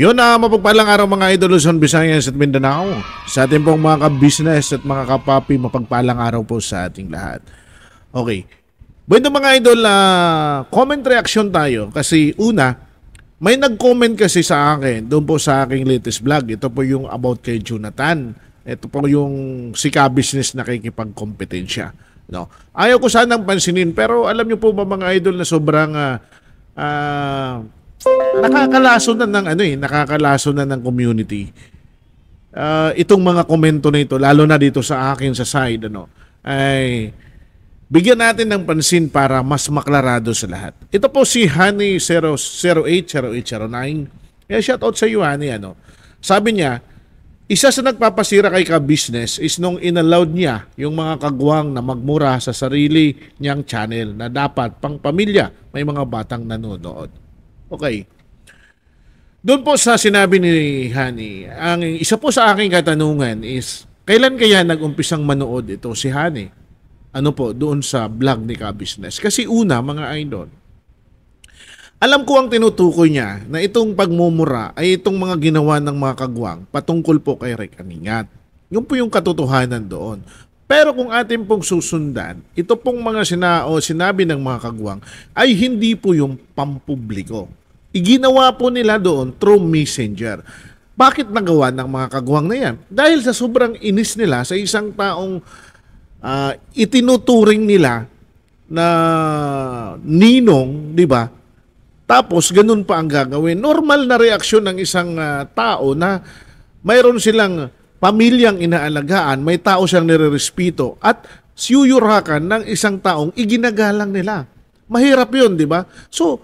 Yun na, mapagpalang araw mga idol Luzon, Visayas at Mindanao. Sa ating pong mga ka at mga kapapi, mapagpalang araw po sa ating lahat. Okay. Bueno mga idol, uh, comment reaction tayo. Kasi una, may nag-comment kasi sa akin, doon po sa aking latest vlog. Ito po yung about kay Jonathan. Ito po yung si ka-business na kikipagkompetensya. No? Ayaw ko sanang pansinin, pero alam nyo po mga idol na sobrang... Uh, uh, nakakalaso na ng ano eh, nakakalaso na ng community. Uh, itong mga komento na ito, lalo na dito sa akin sa side ano, ay bigyan natin ng pansin para mas maklarado sa lahat. Ito po si Honey 080809. Eh, shout out sa iyo Honey ano. Sabi niya, isa sa nagpapasira kay ka business is nung inallowed niya yung mga kagwang na magmura sa sarili niyang channel na dapat pang pamilya may mga batang nanonood. Okay. Doon po sa sinabi ni Hani, ang isa po sa aking katanungan is, kailan kaya nag-umpisang manood ito si Hani? Ano po, doon sa vlog ni Ka Business. Kasi una, mga idol, alam ko ang tinutukoy niya na itong pagmumura ay itong mga ginawa ng mga kagwang patungkol po kay Rick Aningat. Yun po yung katotohanan doon. Pero kung atin pong susundan, ito pong mga sina o sinabi ng mga kagwang ay hindi po yung pampubliko. Iginawa po nila doon through messenger. Bakit nagawa ng mga kaguhang na yan? Dahil sa sobrang inis nila sa isang taong uh, itinuturing nila na ninong, di ba? Tapos ganun pa ang gagawin. Normal na reaksyon ng isang uh, tao na mayroon silang pamilyang inaalagaan, may tao siyang nirerespeto at siyuyurakan ng isang taong iginagalang nila. Mahirap 'yun, di ba? So,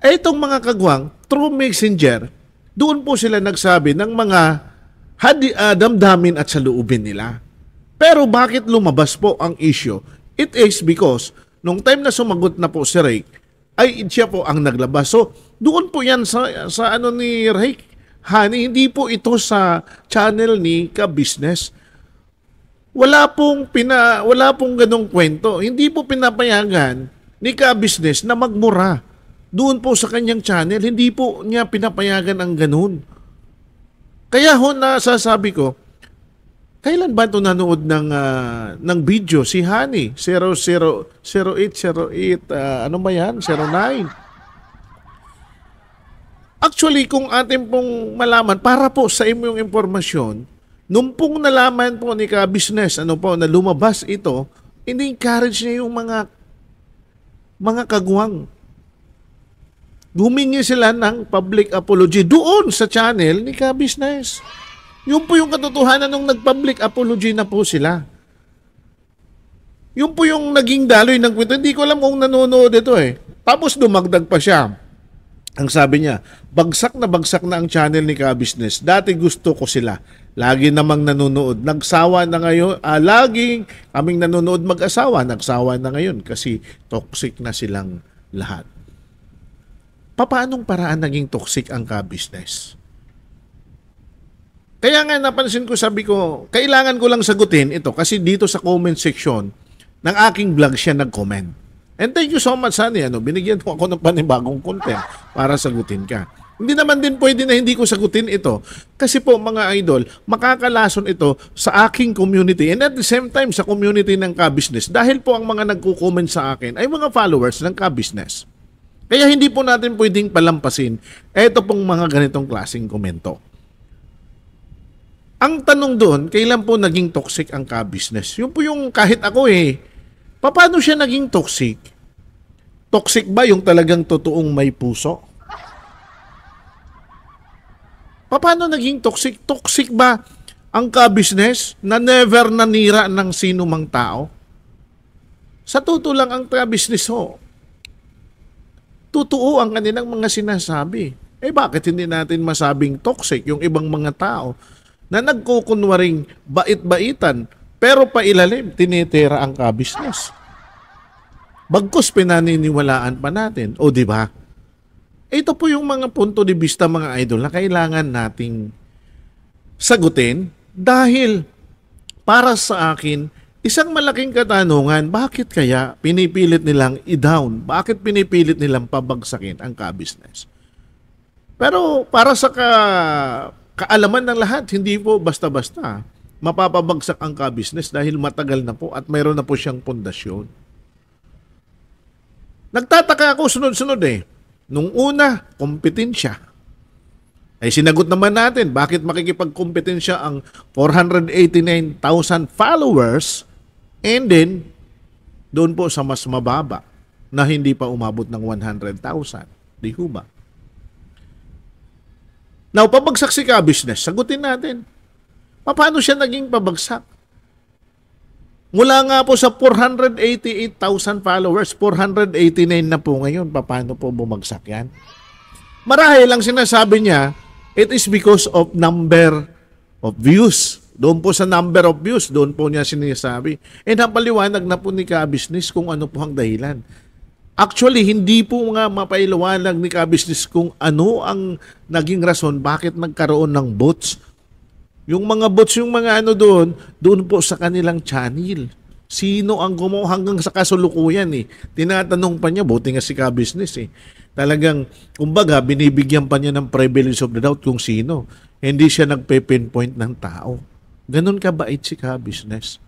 eh itong mga kagwang, true messenger, doon po sila nagsabi ng mga hadi, uh, damdamin at saluubin nila. Pero bakit lumabas po ang issue? It is because nung time na sumagot na po si Rake, ay siya po ang naglabas. So, doon po yan sa, sa ano ni Rake. Honey, hindi po ito sa channel ni Ka-Business. Wala pong, pina, wala pong ganong kwento. Hindi po pinapayagan ni Ka-Business na magmura doon po sa kanyang channel, hindi po niya pinapayagan ang ganun. Kaya ho na sasabi ko, kailan ba ito nanood ng, uh, ng video si Hani? 00, uh, ano ba yan? 09. Actually, kung atin pong malaman, para po sa inyong impormasyon, nung pong nalaman po ni ka-business, ano po, na lumabas ito, in-encourage niya yung mga mga kagwang humingi sila ng public apology doon sa channel ni Ka Yun po yung katotohanan nung nag-public apology na po sila. Yun po yung naging daloy ng kwento. Hindi ko alam kung nanonood ito eh. Tapos dumagdag pa siya. Ang sabi niya, bagsak na bagsak na ang channel ni Ka Dati gusto ko sila. Lagi namang nanonood. Nagsawa na ngayon. Ah, laging kaming nanonood mag-asawa. Nagsawa na ngayon kasi toxic na silang lahat paanong paraan naging toxic ang ka-business? Kaya nga napansin ko, sabi ko, kailangan ko lang sagutin ito kasi dito sa comment section ng aking vlog siya nag-comment. And thank you so much, Sunny. Ano, binigyan mo ako ng panibagong content para sagutin ka. Hindi naman din pwede na hindi ko sagutin ito. Kasi po mga idol, makakalason ito sa aking community and at the same time sa community ng ka-business. Dahil po ang mga nagko-comment sa akin ay mga followers ng ka-business. Kaya hindi po natin pwedeng palampasin eto pong mga ganitong klaseng komento. Ang tanong doon, kailan po naging toxic ang ka-business? Yun po yung kahit ako eh, paano siya naging toxic? Toxic ba yung talagang totoong may puso? Paano naging toxic? Toxic ba ang ka-business na never nanira ng sino mang tao? Sa totoo lang ang ka-business ho, totoo ang kanilang mga sinasabi. Eh bakit hindi natin masabing toxic yung ibang mga tao na nagkukunwaring bait-baitan pero pailalim, tinitira ang kabisnes. Bagkus pinaniniwalaan pa natin. O di ba? Ito po yung mga punto de vista mga idol na kailangan nating sagutin dahil para sa akin Isang malaking katanungan, bakit kaya pinipilit nilang i-down? Bakit pinipilit nilang pabagsakin ang ka-business? Pero para sa ka kaalaman ng lahat, hindi po basta-basta mapapabagsak ang ka-business dahil matagal na po at mayroon na po siyang pundasyon. Nagtataka ako sunod-sunod eh. Nung una, kompetensya. Ay sinagot naman natin bakit makikipagkompetensya ang 489,000 followers And then, doon po sa mas mababa na hindi pa umabot ng 100,000. Di ho ba? Now, pabagsak si ka-business, sagutin natin. Paano siya naging pabagsak? Mula nga po sa 488,000 followers, 489 na po ngayon. Paano po bumagsak yan? Marahil lang sinasabi niya, it is because of number of views. Doon po sa number of views, doon po niya sinasabi. And napaliwanag na po ni Kabisnes kung ano po ang dahilan. Actually, hindi po nga mapailawanag ni Kabisnes kung ano ang naging rason bakit nagkaroon ng bots. Yung mga bots, yung mga ano doon, doon po sa kanilang channel. Sino ang gumawa hanggang sa kasulukuyan eh. Tinatanong pa niya, buti nga si Kabisnes eh. Talagang, kumbaga, binibigyan pa niya ng privilege of the doubt kung sino. Hindi siya nagpe-pinpoint ng tao. Ganun ka ba ka business?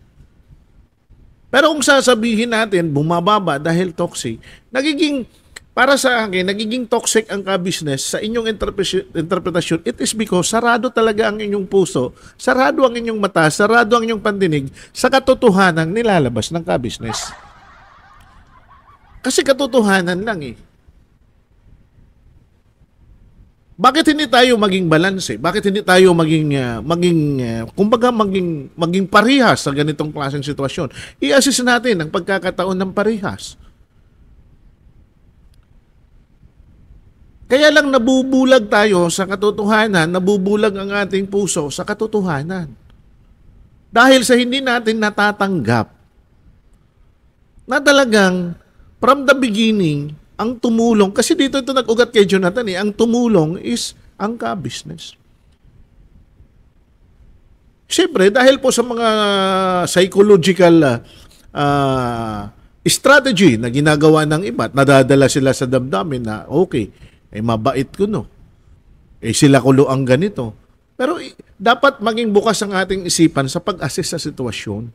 Pero kung sasabihin natin, bumababa dahil toxic, nagiging, para sa akin, nagiging toxic ang ka-business sa inyong interpretation. It is because sarado talaga ang inyong puso, sarado ang inyong mata, sarado ang inyong pandinig sa katotohanan nilalabas ng ka-business. Kasi katotohanan lang eh. Bakit hindi tayo maging balance? Eh? Bakit hindi tayo maging uh, maging uh, kumbaga maging maging parihas sa ganitong klaseng sitwasyon? I-assess natin ang pagkakataon ng parihas. Kaya lang nabubulag tayo sa katotohanan, nabubulag ang ating puso sa katotohanan. Dahil sa hindi natin natatanggap na talagang from the beginning, ang tumulong, kasi dito ito nag-ugat kay Jonathan eh, ang tumulong is ang ka-business. Siyempre, dahil po sa mga psychological uh, strategy na ginagawa ng iba, nadadala sila sa damdamin na, okay, eh mabait ko no. Eh sila kulo ang ganito. Pero eh, dapat maging bukas ang ating isipan sa pag-assess sa sitwasyon.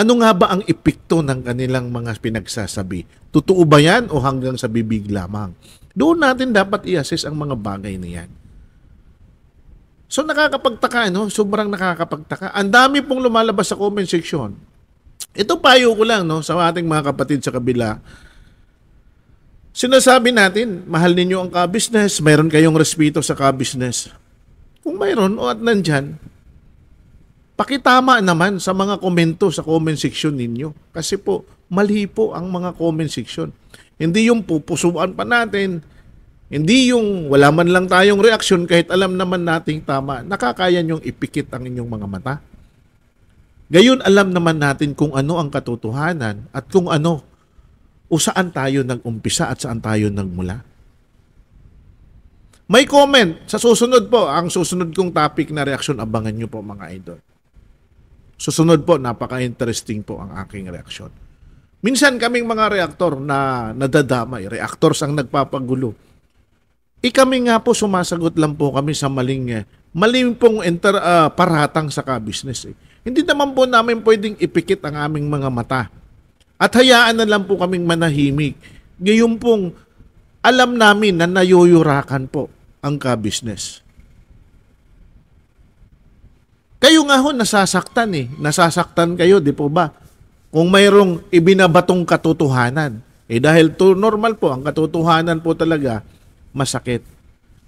Ano nga ba ang epekto ng kanilang mga pinagsasabi? Totoo ba yan o hanggang sa bibig lamang? Doon natin dapat i-assess ang mga bagay na yan. So nakakapagtaka, no? sobrang nakakapagtaka. Ang dami pong lumalabas sa comment section. Ito payo ko lang no, sa ating mga kapatid sa kabila. Sinasabi natin, mahal ninyo ang ka-business, mayroon kayong respeto sa ka-business. Kung mayroon o at nandyan, pakitama naman sa mga komento sa comment section ninyo. Kasi po, mali po ang mga comment section. Hindi yung pupusuan pa natin, hindi yung wala man lang tayong reaksyon kahit alam naman nating tama. Nakakaya niyong ipikit ang inyong mga mata. Gayon alam naman natin kung ano ang katotohanan at kung ano o saan tayo nag-umpisa at saan tayo nagmula. May comment sa susunod po, ang susunod kong topic na reaksyon, abangan nyo po mga idol. Susunod po, napaka-interesting po ang aking reaksyon. Minsan kaming mga reaktor na nadadamay, reactors ang nagpapagulo. Ikami nga po sumasagot lang po kami sa maling, eh, maling pong enter, uh, ah, paratang sa ka-business. Eh. Hindi naman po namin pwedeng ipikit ang aming mga mata. At hayaan na lang po kaming manahimik. Ngayon pong alam namin na nayuyurakan po ang ka-business. Kayo nga ho, nasasaktan eh. Nasasaktan kayo, di po ba? Kung mayroong ibinabatong katotohanan. Eh dahil to normal po, ang katotohanan po talaga masakit.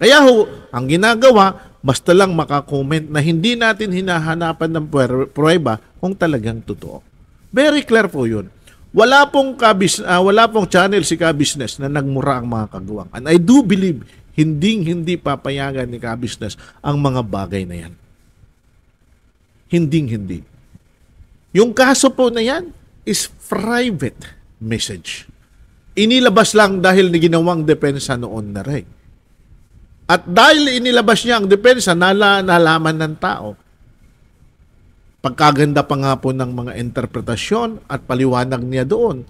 Kaya ho, ang ginagawa, basta lang makakomment na hindi natin hinahanapan ng pruweba kung talagang totoo. Very clear po yun. Wala pong, kabis, uh, wala pong channel si Kabisnes na nagmura ang mga kagawang. And I do believe, hinding-hindi papayagan ni Kabisnes ang mga bagay na yan hinding-hindi. Yung kaso po na yan is private message. Inilabas lang dahil ni ginawang depensa noon na rin. At dahil inilabas niya ang depensa, nala, nalaman ng tao. Pagkaganda pa nga po ng mga interpretasyon at paliwanag niya doon.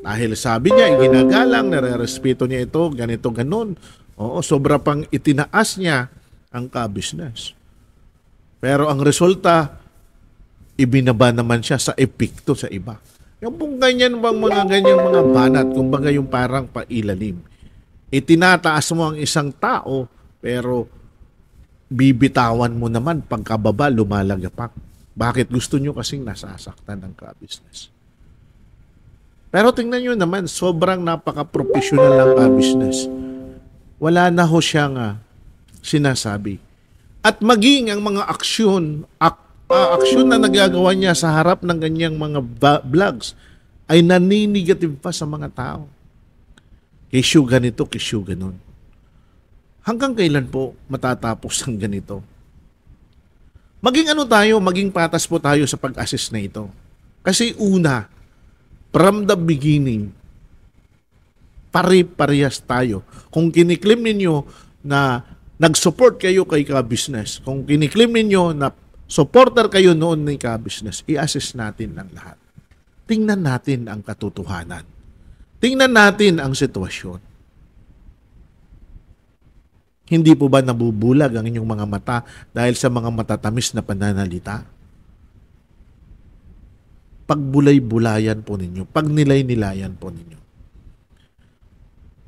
Dahil sabi niya, ginagalang, nare-respeto niya ito, ganito, ganun. Oo, sobra pang itinaas niya ang ka-business. Pero ang resulta, ibinaba naman siya sa epekto sa iba. Yung pong ganyan bang mga ganyang mga banat, kumbaga yung parang pailalim. Itinataas mo ang isang tao, pero bibitawan mo naman pagkababa, lumalagapak. Bakit gusto nyo kasing nasasaktan ng ka-business? Pero tingnan nyo naman, sobrang napaka-professional ng ka-business. Wala na ho siyang uh, sinasabi at maging ang mga aksyon, ak, uh, aksyon na nagagawa niya sa harap ng kanyang mga vlogs ay naninigative pa sa mga tao. Kisyo ganito, kisyo ganun. Hanggang kailan po matatapos ang ganito? Maging ano tayo, maging patas po tayo sa pag-assess na ito. Kasi una, from the beginning, pare-parehas tayo. Kung kiniklaim ninyo na nag-support kayo kay Ka-Business. Kung kiniklaim ninyo na supporter kayo noon ni Ka-Business, i-assess natin ang lahat. Tingnan natin ang katotohanan. Tingnan natin ang sitwasyon. Hindi po ba nabubulag ang inyong mga mata dahil sa mga matatamis na pananalita? Pagbulay-bulayan po ninyo, pagnilay-nilayan po ninyo.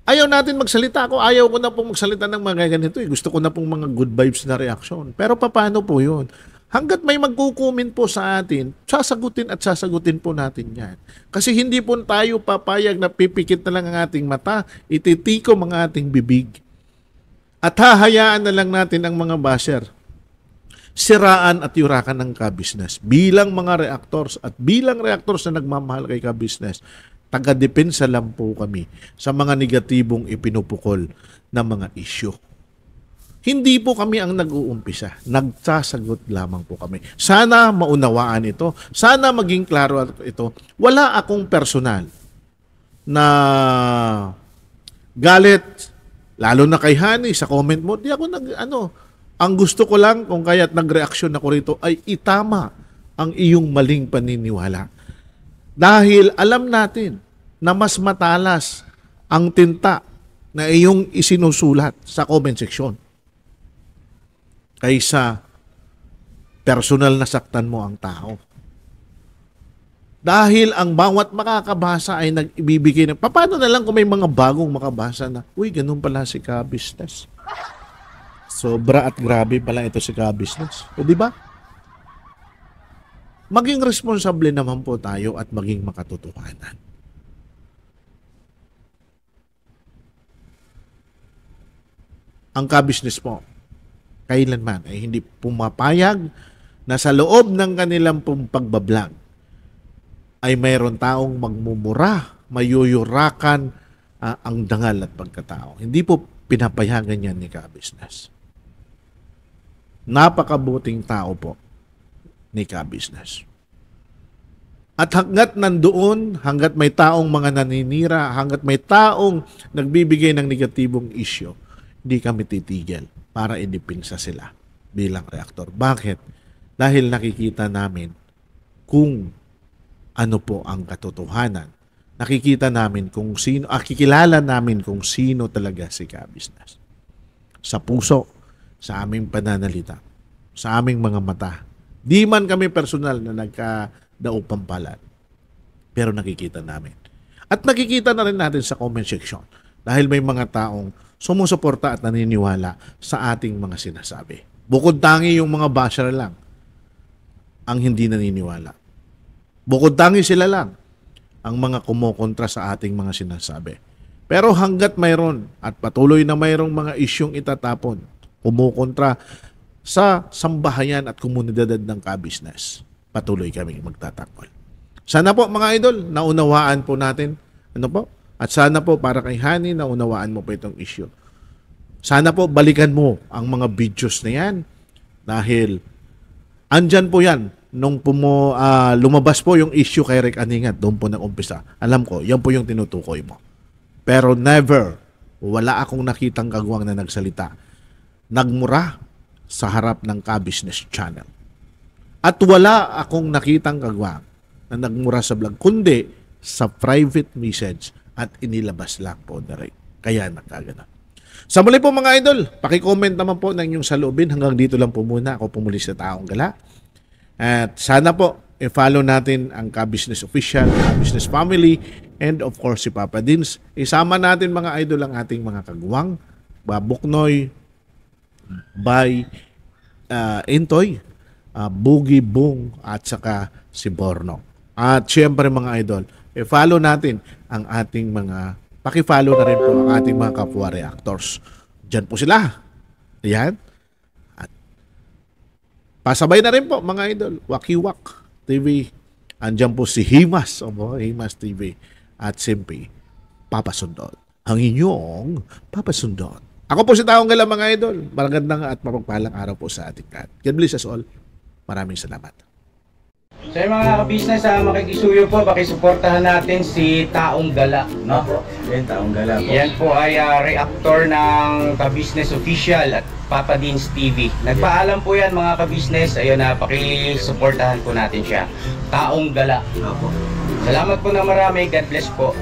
Ayaw natin magsalita ako. Ayaw ko na pong magsalita ng mga ganito. Eh. Gusto ko na pong mga good vibes na reaction. Pero paano po yun? Hanggat may magkukumin po sa atin, sasagutin at sasagutin po natin yan. Kasi hindi po tayo papayag na pipikit na lang ang ating mata, ititiko ang ating bibig. At hahayaan na lang natin ang mga basher. Siraan at yurakan ng ka-business bilang mga reactors at bilang reactors na nagmamahal kay ka-business Taga-depensa lang po kami sa mga negatibong ipinupukol ng mga isyo. Hindi po kami ang nag-uumpisa. Nagsasagot lamang po kami. Sana maunawaan ito. Sana maging klaro ito. Wala akong personal na galit, lalo na kay Hani sa comment mo. Di ako nag, ano, ang gusto ko lang kung kaya't nagreaksyon ako rito ay itama ang iyong maling paniniwala dahil alam natin na mas matalas ang tinta na iyong isinusulat sa comment section kaysa personal na saktan mo ang tao. Dahil ang bawat makakabasa ay nagibibigay ng, paano na lang kung may mga bagong makabasa na, uy, ganun pala si ka business. Sobra at grabe pala ito si ka business. O di ba? maging responsable naman po tayo at maging makatotohanan. Ang ka-business po, kailanman ay hindi pumapayag na sa loob ng kanilang pagbablog ay mayroon taong magmumura, mayuyurakan uh, ang dangal at pagkatao. Hindi po pinapayagan yan ni ka-business. Napakabuting tao po ni ka-business. At hanggat nandoon, hanggat may taong mga naninira, hanggat may taong nagbibigay ng negatibong isyo, hindi kami titigil para idipinsa sila bilang reaktor. Bakit? Dahil nakikita namin kung ano po ang katotohanan. Nakikita namin kung sino, ah, kikilala namin kung sino talaga si Kabisnas. Sa puso, sa aming pananalita, sa aming mga mata, Di man kami personal na nagkadaog pampalan. Pero nakikita namin. At nakikita na rin natin sa comment section dahil may mga taong sumusuporta at naniniwala sa ating mga sinasabi. Bukod tangi yung mga basher lang ang hindi naniniwala. Bukod tangi sila lang ang mga kumokontra sa ating mga sinasabi. Pero hanggat mayroon at patuloy na mayroong mga isyong itatapon, kumukontra sa sambahayan at komunidad ng kabisnes. Patuloy kami magtatakol. Sana po mga idol, naunawaan po natin. Ano po? At sana po para kay Hani, naunawaan mo po itong issue. Sana po balikan mo ang mga videos na yan dahil andyan po yan nung pumo, uh, lumabas po yung issue kay Rick Aningat doon po nag-umpisa. Alam ko, yan po yung tinutukoy mo. Pero never, wala akong nakitang kagawang na nagsalita. Nagmura sa harap ng Kabusiness Channel. At wala akong nakitang kagwang na nagmura sa vlog, kundi sa private message at inilabas lang po na rin. Kaya nagkaganap. Sa muli po mga idol, pakicomment naman po ng inyong saloobin. Hanggang dito lang po muna. Ako pumuli sa taong gala. At sana po, i-follow natin ang Kabusiness Official, Ka-Business Family, and of course si Papa Dins. Isama natin mga idol ang ating mga kagwang, Babuknoy, by uh, Intoy, uh, Boogie Bong at saka si Borno. At syempre mga idol, e follow natin ang ating mga, paki-follow na rin po ang ating mga kapwa reactors. Diyan po sila. Ayan. At pasabay na rin po mga idol, Wakiwak TV. Andiyan po si Himas, opo, Himas TV at Simpi Papasundot. Ang inyong Papasundot. Ako po si Taong Gala mga idol. Magandang at mapagpalang araw po sa ating lahat. God bless us all. Maraming salamat. Sa so, mga ka-business, uh, makikisuyo po, pakisuportahan natin si Taong Gala. No? Yan, Taong Gala po. Yan po ay uh, reactor ng kabisnes official at Papa Deans TV. Nagpaalam po yan mga ka-business. Ayun na, uh, pakisuportahan po natin siya. Taong Gala. Opo. Salamat po na marami. God bless po.